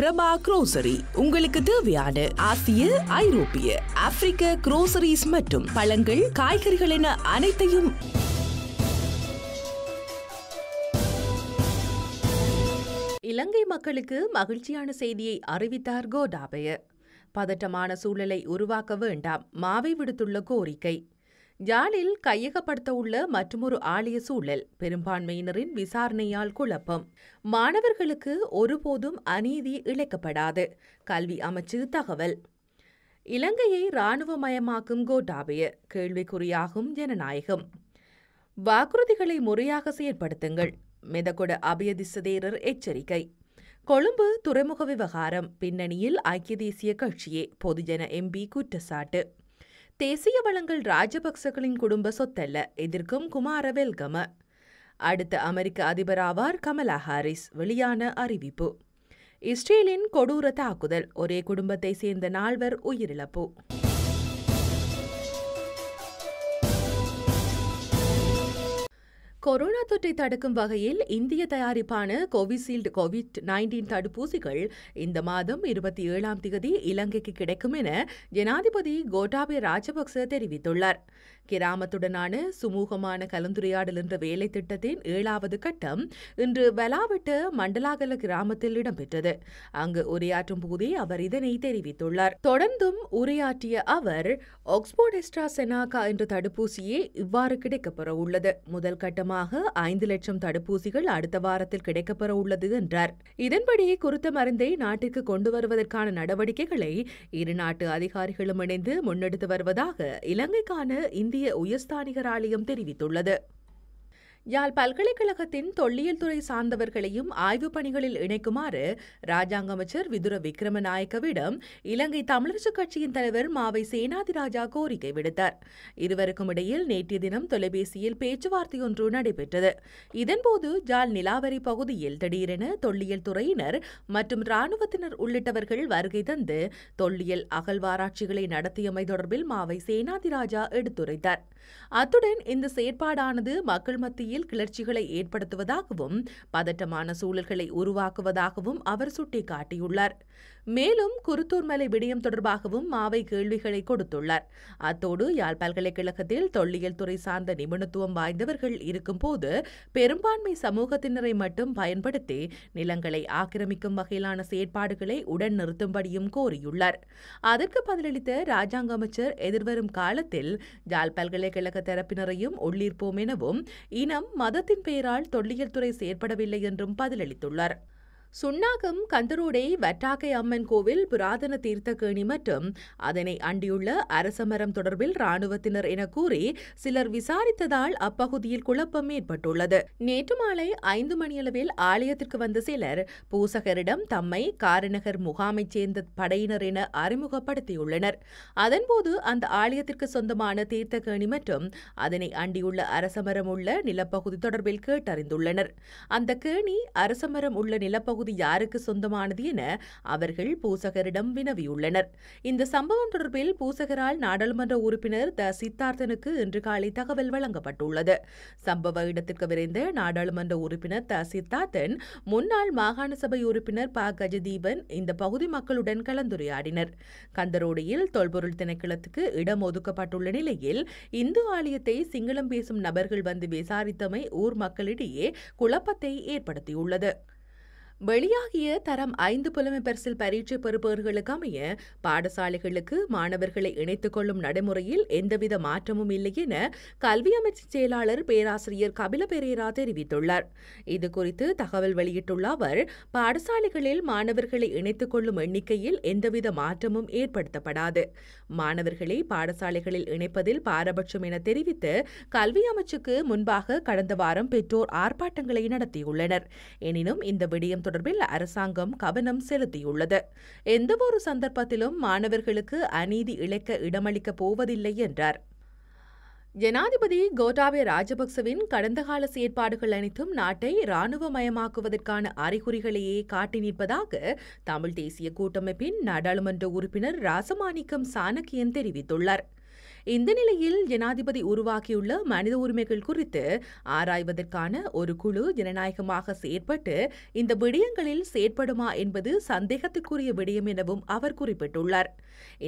Prabha grocery உங்களுக்கு தேவையான ஆசிய ஐரோப்பிய ஆப்பிரிக்க குரோசரிஸ் மற்றும் பழங்கள் காய்கறிகள் என அனைத்தையும் இலங்கை மக்களுக்கு மகிழ்ச்சியான செய்தியை அறிவித்தார் கோடாபய பதட்டமான சூழலை உருவாக்க வேண்டாம் மாவை விடுத்துள்ள கோரிக்கை யாழில் கையகப்படுத்த உள்ள மற்றொரு ஆலய சூழல் பெரும்பான்மையினரின் விசாரணையால் குழப்பம் மாணவர்களுக்கு ஒருபோதும் அநீதி இழைக்கப்படாது கல்வி அமைச்சு தகவல் இலங்கையை இராணுவமயமாக்கும் கோட்டாபய கேள்விக்குறியாகும் ஜனநாயகம் வாக்குறுதிகளை முறையாக செயற்படுத்துங்கள் மிதகொட அபயதிசதேரர் எச்சரிக்கை கொழும்பு துறைமுக விவகாரம் பின்னணியில் ஐக்கிய தேசிய கட்சியே பொதுஜன எம்பி குற்றச்சாட்டு தேசிய வளங்கள் ராஜபக்சகளின் குடும்ப சொத்தல்ல எதிர்க்கும் வெல்கம அடுத்த அமெரிக்க அதிபராவார் கமலா ஹாரிஸ் வெளியான அறிவிப்பு இஸ்ரேலின் கொடூர தாக்குதல் ஒரே குடும்பத்தை சேர்ந்த நால்வர் உயிரிழப்பு கொரோனா தொற்றை தடுக்கும் வகையில் இந்திய தயாரிப்பான கோவிஷீல்டு கோவிட் நைன்டீன் தடுப்பூசிகள் இந்த மாதம் இருபத்தி ஏழாம் தேதி இலங்கைக்கு கிடைக்கும் என ஜனாதிபதி கோட்டாபே ராஜபக்ச தெரிவித்துள்ளார் கிராமத்துடனான சுமூகமான கலந்துரையாடல் என்ற வேலை திட்டத்தின் ஏழாவது கட்டம் இன்று வெலாவெட்டு மண்டலாகல கிராமத்தில் இடம்பெற்றது அங்கு உரையாற்றும் போதே அவர் இதனை தெரிவித்துள்ளார் தொடர்ந்தும் உரையாற்றிய அவர் ஆக்ஸ்போர்ட் எஸ்ட்ரா செனாகா என்ற தடுப்பூசியே இவ்வாறு கிடைக்கப்பெற உள்ளது முதல் கட்டம் மூலமாக ஐந்து லட்சம் தடுப்பூசிகள் அடுத்த வாரத்தில் கிடைக்கப்பெற உள்ளது என்றார் இதன்படி குறித்த மருந்தை நாட்டிற்கு கொண்டு வருவதற்கான நடவடிக்கைகளை இரு நாட்டு அதிகாரிகளும் இணைந்து முன்னெடுத்து வருவதாக இலங்கைக்கான இந்திய உயர்ஸ்தானிகர் ஆலயம் தெரிவித்துள்ளது யாழ் பல்கலைக்கழகத்தின் தொல்லியல் துறை சார்ந்தவர்களையும் ஆய்வுப் பணிகளில் இணைக்குமாறு ராஜாங்க அமைச்சர் விதுர விக்ரமநாயக்கவிடம் இலங்கை தமிழரசுக் கட்சியின் தலைவர் மாவை சேனாதிராஜா கோரிக்கை விடுத்தார் இருவருக்கும் இடையில் நேற்றைய தினம் தொலைபேசியில் பேச்சுவார்த்தை ஒன்று நடைபெற்றது இதன்போது ஜால் நிலாவரி பகுதியில் திடீரென தொல்லியல் துறையினர் மற்றும் இராணுவத்தினர் உள்ளிட்டவர்கள் வருகை தந்து தொல்லியல் அகழ்வாராய்ச்சிகளை நடத்தியமை தொடர்பில் மாவை சேனாதிராஜா எடுத்துரைத்தார் அத்துடன் இந்த செயற்பாடானது மக்கள் மத்தியில் வகையில் கிளர்ச்சிகளை ஏற்படுத்துவதாகவும் பதட்டமான சூழல்களை உருவாக்குவதாகவும் அவர் சுட்டிக்காட்டியுள்ளார் மேலும் குருத்தூர் மலை விடயம் தொடர்பாகவும் மாவை கேள்விகளை கொடுத்துள்ளார் அத்தோடு யாழ் பல்கலைக்கழகத்தில் தொல்லியல் துறை சார்ந்த நிபுணத்துவம் வாய்ந்தவர்கள் இருக்கும்போது பெரும்பான்மை சமூகத்தினரை மட்டும் பயன்படுத்தி நிலங்களை ஆக்கிரமிக்கும் வகையிலான செயற்பாடுகளை உடன் நிறுத்தும்படியும் கோரியுள்ளார் அதற்கு பதிலளித்த ராஜாங்க அமைச்சர் எதிர்வரும் காலத்தில் யாழ் பல்கலைக்கழக தரப்பினரையும் உள்ளீர்ப்போம் எனவும் இன மதத்தின் பெயரால் தொல்லியல் துறை செயற்படவில்லை என்றும் பதிலளித்துள்ளார் சுண்ணாகம் கந்தரோடை வட்டாக்கை அம்மன் கோவில் புராதன தீர்த்த கேணி மற்றும் அதனை அண்டியுள்ள அரசமரம் தொடர்பில் ராணுவத்தினர் என கூறி சிலர் விசாரித்ததால் அப்பகுதியில் குழப்பம் ஏற்பட்டுள்ளது நேற்று மாலை ஐந்து மணியளவில் ஆலயத்திற்கு வந்த சிலர் பூசகரிடம் தம்மை காரநகர் முகாமைச் சேர்ந்த படையினர் என அறிமுகப்படுத்தியுள்ளனர் அதன்போது அந்த ஆலயத்திற்கு சொந்தமான தீர்த்த கேணி மற்றும் அதனை அண்டியுள்ள அரசமரம் உள்ள நிலப்பகுதி தொடர்பில் கேட்டறிந்துள்ளனர் அந்த கேணி அரசமரம் உள்ள நிலப்பகுதி பகுதி யாருக்கு சொந்தமானது என அவர்கள் பூசகரிடம் வினவியுள்ளனர் இந்த சம்பவம் தொடர்பில் பூசகரால் நாடாளுமன்ற உறுப்பினர் த சித்தார்த்தனுக்கு இன்று காலை தகவல் வழங்கப்பட்டுள்ளது சம்பவ இடத்திற்கு விரைந்த நாடாளுமன்ற உறுப்பினர் த சித்தார்த்தன் முன்னாள் மாகாண சபை உறுப்பினர் ப கஜதீபன் இந்த பகுதி மக்களுடன் கலந்துரையாடினர் கந்தரோடியில் தொல்பொருள் திணைக்களத்துக்கு இடம் ஒதுக்கப்பட்டுள்ள நிலையில் இந்து ஆலயத்தை சிங்களம் பேசும் நபர்கள் வந்து விசாரித்தமை ஊர் மக்களிடையே குழப்பத்தை ஏற்படுத்தியுள்ளது வெளியாகிய தரம் ஐந்து புலமை பரிசில் பரீட்சை பெறுபவர்களுக்கு அமைய பாடசாலைகளுக்கு மாணவர்களை இணைத்துக் கொள்ளும் நடைமுறையில் எந்தவித மாற்றமும் இல்லை என கல்வி அமைச்சர் செயலாளர் பேராசிரியர் கபில பெரேரா தெரிவித்துள்ளார் இது குறித்து தகவல் வெளியிட்டுள்ள அவர் பாடசாலைகளில் மாணவர்களை இணைத்துக் கொள்ளும் எண்ணிக்கையில் எந்தவித மாற்றமும் ஏற்படுத்தப்படாது மாணவர்களை பாடசாலைகளில் இணைப்பதில் பாரபட்சம் என தெரிவித்து கல்வி அமைச்சுக்கு முன்பாக கடந்த வாரம் பெற்றோர் ஆர்ப்பாட்டங்களை நடத்தியுள்ளனர் எனினும் இந்த விடயம் தொடர்பில் அரசாங்கம் கவனம் செலுத்தியுள்ளது எந்தவொரு சந்தர்ப்பத்திலும் மாணவர்களுக்கு அநீதி இழைக்க இடமளிக்க போவதில்லை என்றார் ஜனாதிபதி கோட்டாபய ராஜபக்சவின் கடந்த கால செயற்பாடுகள் அனைத்தும் நாட்டை இராணுவமயமாக்குவதற்கான அறிகுறிகளையே காட்டி நிற்பதாக தமிழ் தேசிய கூட்டமைப்பின் நாடாளுமன்ற உறுப்பினர் ராசமாணிக்கம் சாணக்கியன் தெரிவித்துள்ளார் இந்த நிலையில் ஜனாதிபதி உருவாக்கியுள்ள மனித உரிமைகள் குறித்து ஆராய்வதற்கான ஒரு குழு ஜனநாயகமாக செயற்பட்டு இந்த விடயங்களில் செயற்படுமா என்பது சந்தேகத்துக்குரிய விடயம் எனவும் அவர் குறிப்பிட்டுள்ளார்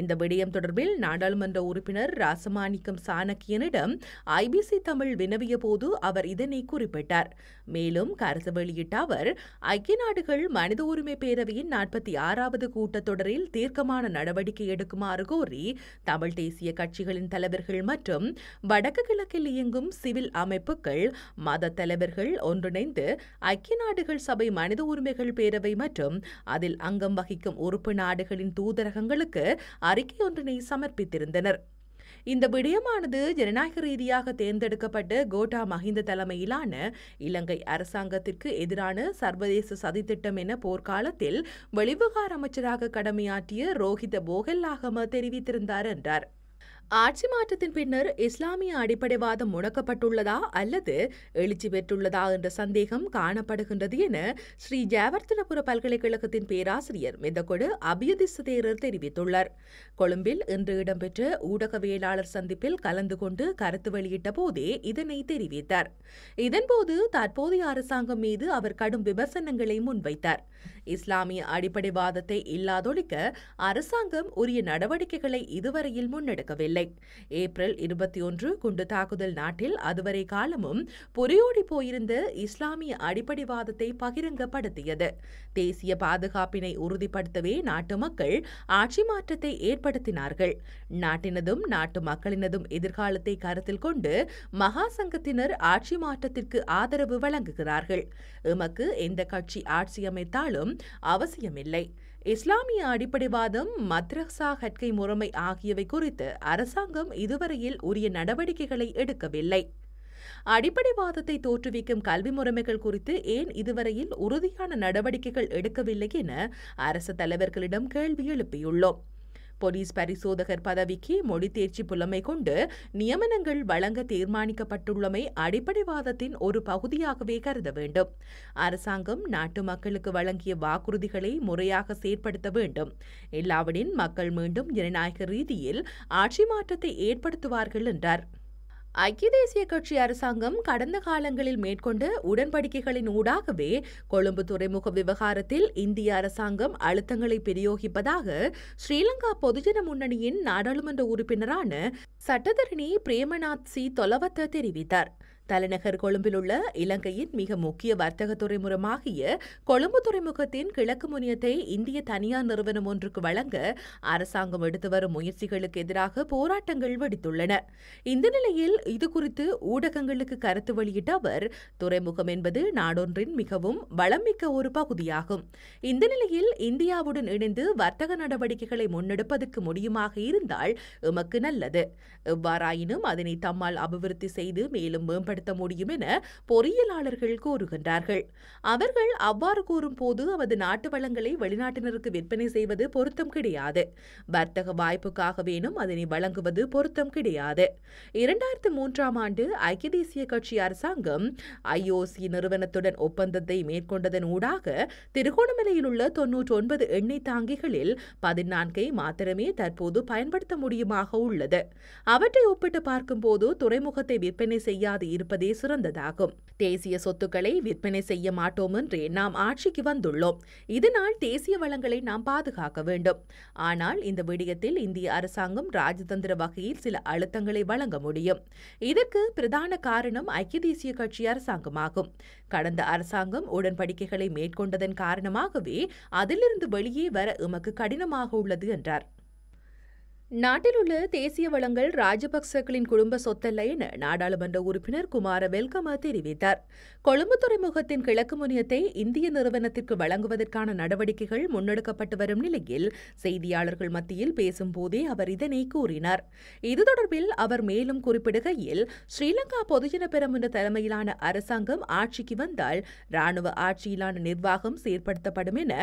இந்த விடயம் தொடர்பில் நாடாளுமன்ற உறுப்பினர் ராசமாணிக்கம் சாணக்கியனிடம் ஐபிசி தமிழ் வினவிய போது அவர் இதனை குறிப்பிட்டார் மேலும் கருத்து வெளியிட்ட அவர் ஐக்கிய நாடுகள் மனித உரிமை பேரவையின் நாற்பத்தி ஆறாவது கூட்டத்தொடரில் தீர்க்கமான நடவடிக்கை எடுக்குமாறு கோரி தமிழ் தேசிய கட்சி கட்சிகளின் தலைவர்கள் மற்றும் வடக்கு கிழக்கில் இயங்கும் சிவில் அமைப்புகள் மத தலைவர்கள் ஒன்றிணைந்து ஐக்கிய நாடுகள் சபை மனித உரிமைகள் பேரவை மற்றும் அதில் அங்கம் வகிக்கும் உறுப்பு நாடுகளின் தூதரகங்களுக்கு அறிக்கை ஒன்றினை சமர்ப்பித்திருந்தனர் இந்த விடயமானது ஜனநாயக ரீதியாக தேர்ந்தெடுக்கப்பட்டு கோட்டா மஹிந்த தலைமையிலான இலங்கை அரசாங்கத்திற்கு எதிரான சர்வதேச சதித்திட்டம் என போர்க்காலத்தில் வெளிவிகார அமைச்சராக கடமையாற்றிய ரோஹித போகல்லாகம தெரிவித்திருந்தார் என்றார் ஆட்சி மாற்றத்தின் பின்னர் இஸ்லாமிய அடிப்படைவாதம் முடக்கப்பட்டுள்ளதா அல்லது எழுச்சி பெற்றுள்ளதா என்ற சந்தேகம் காணப்படுகின்றது என ஸ்ரீ ஜாவர்த்தனபுர பல்கலைக்கழகத்தின் பேராசிரியர் மெதகொடு அபியதிச தேரர் தெரிவித்துள்ளார் கொழும்பில் இன்று இடம்பெற்ற ஊடகவியலாளர் சந்திப்பில் கலந்து கொண்டு கருத்து வெளியிட்ட போதே இதனை தெரிவித்தார் இதன்போது தற்போதைய அரசாங்கம் மீது அவர் கடும் விமர்சனங்களை முன்வைத்தார் இஸ்லாமிய அடிப்படைவாதத்தை இல்லாதொழிக்க அரசாங்கம் உரிய நடவடிக்கைகளை இதுவரையில் முன்னெடுக்கவில்லை ஏப்ரல் இருபத்தி ஒன்று குண்டு தாக்குதல் நாட்டில் அதுவரை காலமும் பொறியோடி போயிருந்த இஸ்லாமிய அடிப்படைவாதத்தை பகிரங்கப்படுத்தியது தேசிய பாதுகாப்பினை உறுதிப்படுத்தவே நாட்டு மக்கள் ஆட்சி மாற்றத்தை ஏற்படுத்தினார்கள் நாட்டினதும் நாட்டு மக்களினதும் எதிர்காலத்தை கருத்தில் கொண்டு மகா சங்கத்தினர் ஆட்சி மாற்றத்திற்கு ஆதரவு வழங்குகிறார்கள் எமக்கு எந்த கட்சி ஆட்சி அமைத்தால் நாளும் அவசியமில்லை இஸ்லாமிய அடிப்படைவாதம் மத்ரஹா ஹட்கை முறைமை ஆகியவை குறித்து அரசாங்கம் இதுவரையில் உரிய நடவடிக்கைகளை எடுக்கவில்லை அடிப்படைவாதத்தை தோற்றுவிக்கும் கல்வி முறைமைகள் குறித்து ஏன் இதுவரையில் உறுதியான நடவடிக்கைகள் எடுக்கவில்லை என அரசு தலைவர்களிடம் கேள்வி எழுப்பியுள்ளோம் போலீஸ் பரிசோதகர் பதவிக்கு மொழி தேர்ச்சி புலமை கொண்டு நியமனங்கள் வழங்க தீர்மானிக்கப்பட்டுள்ளமை அடிப்படைவாதத்தின் ஒரு பகுதியாகவே கருத வேண்டும் அரசாங்கம் நாட்டு மக்களுக்கு வழங்கிய வாக்குறுதிகளை முறையாக செயற்படுத்த வேண்டும் இல்லாவிடின் மக்கள் மீண்டும் ஜனநாயக ரீதியில் ஆட்சி மாற்றத்தை ஏற்படுத்துவார்கள் என்றார் ஐக்கிய தேசிய கட்சி அரசாங்கம் கடந்த காலங்களில் மேற்கொண்ட உடன்படிக்கைகளின் ஊடாகவே கொழும்பு துறைமுக விவகாரத்தில் இந்திய அரசாங்கம் அழுத்தங்களை பிரயோகிப்பதாக ஸ்ரீலங்கா பொதுஜன முன்னணியின் நாடாளுமன்ற உறுப்பினரான சட்டத்தரணி பிரேமநாத் சி தொலவத்த தெரிவித்தார் தலைநகர் கொழும்பில் உள்ள இலங்கையின் மிக முக்கிய வர்த்தக துறைமுகமாகிய கொழும்பு துறைமுகத்தின் கிழக்கு முனியத்தை இந்திய தனியார் நிறுவனம் ஒன்றுக்கு வழங்க அரசாங்கம் எடுத்து வரும் முயற்சிகளுக்கு எதிராக போராட்டங்கள் வெடித்துள்ளன இந்த நிலையில் இது குறித்து ஊடகங்களுக்கு கருத்து வெளியிட்ட அவர் துறைமுகம் என்பது நாடொன்றின் மிகவும் வளமிக்க ஒரு பகுதியாகும் இந்த நிலையில் இந்தியாவுடன் இணைந்து வர்த்தக நடவடிக்கைகளை முன்னெடுப்பதற்கு முடியுமாக இருந்தால் எமக்கு நல்லது எவ்வாறாயினும் அதனை தம்மால் அபிவிருத்தி செய்து மேலும் மேம்படுத்த பயன்படுத்த முடியும் என பொறியியலாளர்கள் கூறுகின்றார்கள் அவர்கள் அவ்வாறு கூறும்போது அவரது நாட்டு வளங்களை வெளிநாட்டினருக்கு விற்பனை செய்வது பொருத்தம் கிடையாது வர்த்தக வாய்ப்புக்காக வேணும் அதனை வழங்குவது பொருத்தம் கிடையாது இரண்டாயிரத்து மூன்றாம் ஆண்டு ஐக்கிய தேசிய கட்சி அரசாங்கம் ஐஓசி நிறுவனத்துடன் ஒப்பந்தத்தை மேற்கொண்டதன் ஊடாக திருகோணமலையில் உள்ள தொன்னூற்றி ஒன்பது எண்ணெய் தாங்கிகளில் பதினான்கை மாத்திரமே தற்போது பயன்படுத்த முடியுமாக உள்ளது அவற்றை ஒப்பிட்டு பார்க்கும்போது துறைமுகத்தை விற்பனை செய்யாது இருப்பதே சிறந்ததாகும் தேசிய சொத்துக்களை விற்பனை செய்ய மாட்டோம் என்றே நாம் ஆட்சிக்கு வந்துள்ளோம் இதனால் தேசிய வளங்களை நாம் பாதுகாக்க வேண்டும் ஆனால் இந்த விடயத்தில் இந்திய அரசாங்கம் ராஜதந்திர வகையில் சில அழுத்தங்களை வழங்க முடியும் இதற்கு பிரதான காரணம் ஐக்கிய தேசிய கட்சி அரசாங்கமாகும் கடந்த அரசாங்கம் உடன்படிக்கைகளை மேற்கொண்டதன் காரணமாகவே அதிலிருந்து வெளியே வர எமக்கு கடினமாக உள்ளது என்றார் நாட்டில் உள்ள தேசிய வளங்கள் ராஜபக்சக்களின் குடும்ப சொத்தல்ல என நாடாளுமன்ற உறுப்பினர் குமார வெல்கம தெரிவித்தார் கொழும்பு துறைமுகத்தின் கிழக்கு முனியத்தை இந்திய நிறுவனத்திற்கு வழங்குவதற்கான நடவடிக்கைகள் முன்னெடுக்கப்பட்டு வரும் நிலையில் செய்தியாளர்கள் மத்தியில் பேசும்போதே அவர் இதனை கூறினார் இது தொடர்பில் அவர் மேலும் குறிப்பிடுகையில் ஸ்ரீலங்கா பொதுஜன பெரமுன தலைமையிலான அரசாங்கம் ஆட்சிக்கு வந்தால் ராணுவ ஆட்சியிலான நிர்வாகம் செயற்படுத்தப்படும் என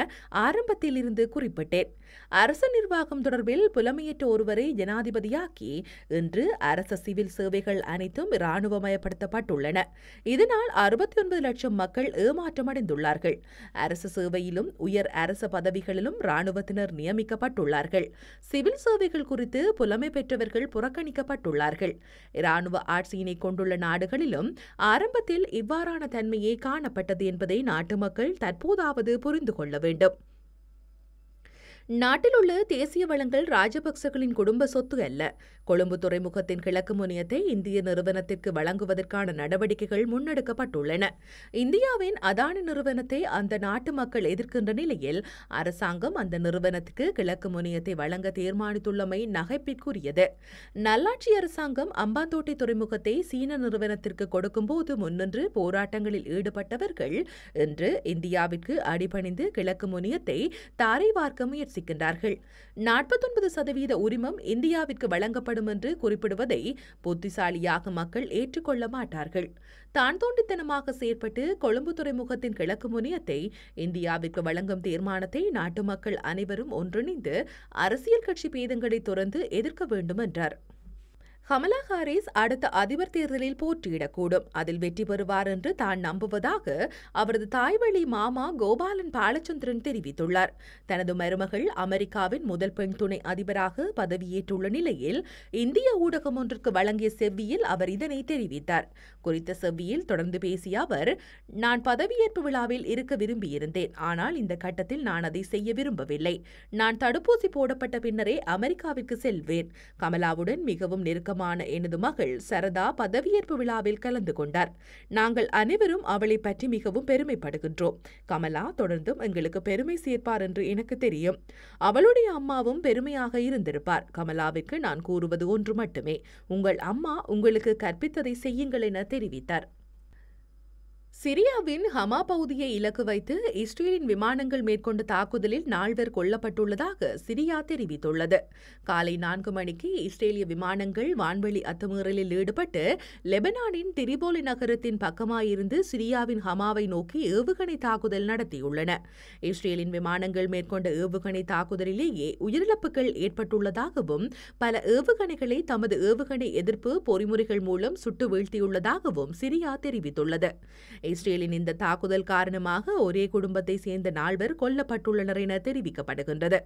ஆரம்பத்தில் இருந்து குறிப்பிட்டேன் அரச நிர்வாகம் தொடர்பில் புலமையற்ற ஒருவரை ஜனாதிபதியாக்கி இன்று அரச சிவில் சேவைகள் அனைத்தும் இராணுவமயப்படுத்தப்பட்டுள்ளன இதனால் அறுபத்தி ஒன்பது லட்சம் மக்கள் ஏமாற்றமடைந்துள்ளார்கள் அரச சேவையிலும் உயர் அரச பதவிகளிலும் இராணுவத்தினர் நியமிக்கப்பட்டுள்ளார்கள் சிவில் சேவைகள் குறித்து புலமை பெற்றவர்கள் புறக்கணிக்கப்பட்டுள்ளார்கள் இராணுவ ஆட்சியினை கொண்டுள்ள நாடுகளிலும் ஆரம்பத்தில் இவ்வாறான தன்மையே காணப்பட்டது என்பதை நாட்டு மக்கள் தற்போதாவது புரிந்து கொள்ள வேண்டும் நாட்டில் உள்ள தேசிய வளங்கள் ராஜபக்சகளின் குடும்ப சொத்து அல்ல கொழும்பு துறைமுகத்தின் கிழக்கு முனையத்தை இந்திய நிறுவனத்திற்கு வழங்குவதற்கான நடவடிக்கைகள் முன்னெடுக்கப்பட்டுள்ளன இந்தியாவின் அதானி நிறுவனத்தை அந்த நாட்டு மக்கள் எதிர்க்கின்ற நிலையில் அரசாங்கம் அந்த நிறுவனத்துக்கு கிழக்கு முனையத்தை வழங்க தீர்மானித்துள்ளமை நகைப்பிற்குரியது நல்லாட்சி அரசாங்கம் அம்பாந்தோட்டை துறைமுகத்தை சீன நிறுவனத்திற்கு கொடுக்கும்போது முன்னின்று போராட்டங்களில் ஈடுபட்டவர்கள் இன்று இந்தியாவிற்கு அடிபணிந்து கிழக்கு முனையத்தை தாரை பார்க்க முயற்சி விமர்சிக்கின்றார்கள் நாற்பத்தொன்பது சதவீத உரிமம் இந்தியாவிற்கு வழங்கப்படும் என்று குறிப்பிடுவதை புத்திசாலியாக மக்கள் ஏற்றுக்கொள்ள மாட்டார்கள் தான் தோண்டித்தனமாக செயற்பட்டு கொழும்பு துறைமுகத்தின் கிழக்கு முனியத்தை இந்தியாவிற்கு வழங்கும் தீர்மானத்தை நாட்டு மக்கள் அனைவரும் ஒன்றிணைந்து அரசியல் கட்சி பேதங்களை துறந்து எதிர்க்க வேண்டும் என்றார் கமலா ஹாரிஸ் அடுத்த அதிபர் தேர்தலில் போட்டியிடக்கூடும் அதில் வெற்றி பெறுவார் என்று தான் நம்புவதாக அவரது தாய்வழி மாமா கோபாலன் பாலச்சந்திரன் தெரிவித்துள்ளார் தனது மருமகள் அமெரிக்காவின் முதல் பெண் துணை அதிபராக பதவியேற்றுள்ள நிலையில் இந்திய ஊடகம் ஒன்றுக்கு வழங்கிய செவ்வியில் அவர் இதனை தெரிவித்தார் குறித்த செவ்வியில் தொடர்ந்து பேசிய அவர் நான் பதவியேற்பு விழாவில் இருக்க விரும்பியிருந்தேன் ஆனால் இந்த கட்டத்தில் நான் அதை செய்ய விரும்பவில்லை நான் தடுப்பூசி போடப்பட்ட பின்னரே அமெரிக்காவிற்கு செல்வேன் கமலாவுடன் மிகவும் நெருக்கம் வர்க்கமான எனது மகள் சரதா பதவியேற்பு விழாவில் கலந்து கொண்டார் நாங்கள் அனைவரும் அவளை பற்றி மிகவும் பெருமைப்படுகின்றோம் கமலா தொடர்ந்தும் எங்களுக்கு பெருமை சேர்ப்பார் என்று எனக்கு தெரியும் அவளுடைய அம்மாவும் பெருமையாக இருந்திருப்பார் கமலாவிற்கு நான் கூறுவது ஒன்று மட்டுமே உங்கள் அம்மா உங்களுக்கு கற்பித்ததை செய்யுங்கள் என தெரிவித்தார் சிரியாவின் ஹமா பகுதியை இலக்கு வைத்து இஸ்ரேலின் விமானங்கள் மேற்கொண்ட தாக்குதலில் நால்வர் கொல்லப்பட்டுள்ளதாக சிரியா தெரிவித்துள்ளது காலை நான்கு மணிக்கு இஸ்ரேலிய விமானங்கள் வான்வெளி அத்துமீறலில் ஈடுபட்டு லெபனானின் திரிபோலி நகரத்தின் பக்கமாயிருந்து சிரியாவின் ஹமாவை நோக்கி ஏவுகணை தாக்குதல் நடத்தியுள்ளன இஸ்ரேலின் விமானங்கள் மேற்கொண்ட ஏவுகணை தாக்குதலிலேயே உயிரிழப்புகள் ஏற்பட்டுள்ளதாகவும் பல ஏவுகணைகளை தமது ஏவுகணை எதிர்ப்பு பொறிமுறைகள் மூலம் சுட்டு வீழ்த்தியுள்ளதாகவும் சிரியா தெரிவித்துள்ளது இஸ்ரேலின் இந்த தாக்குதல் காரணமாக ஒரே குடும்பத்தை சேர்ந்த நால்வர் கொல்லப்பட்டுள்ளனர் என தெரிவிக்கப்படுகின்றது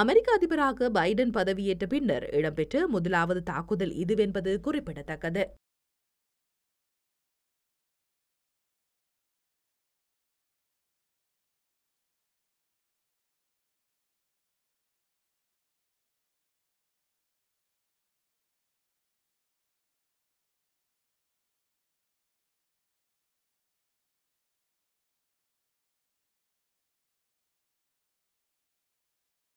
அமெரிக்க அதிபராக பைடன் பதவியேற்ற பின்னர் இடம்பெற்ற முதலாவது தாக்குதல் இதுவென்பது குறிப்பிடத்தக்கது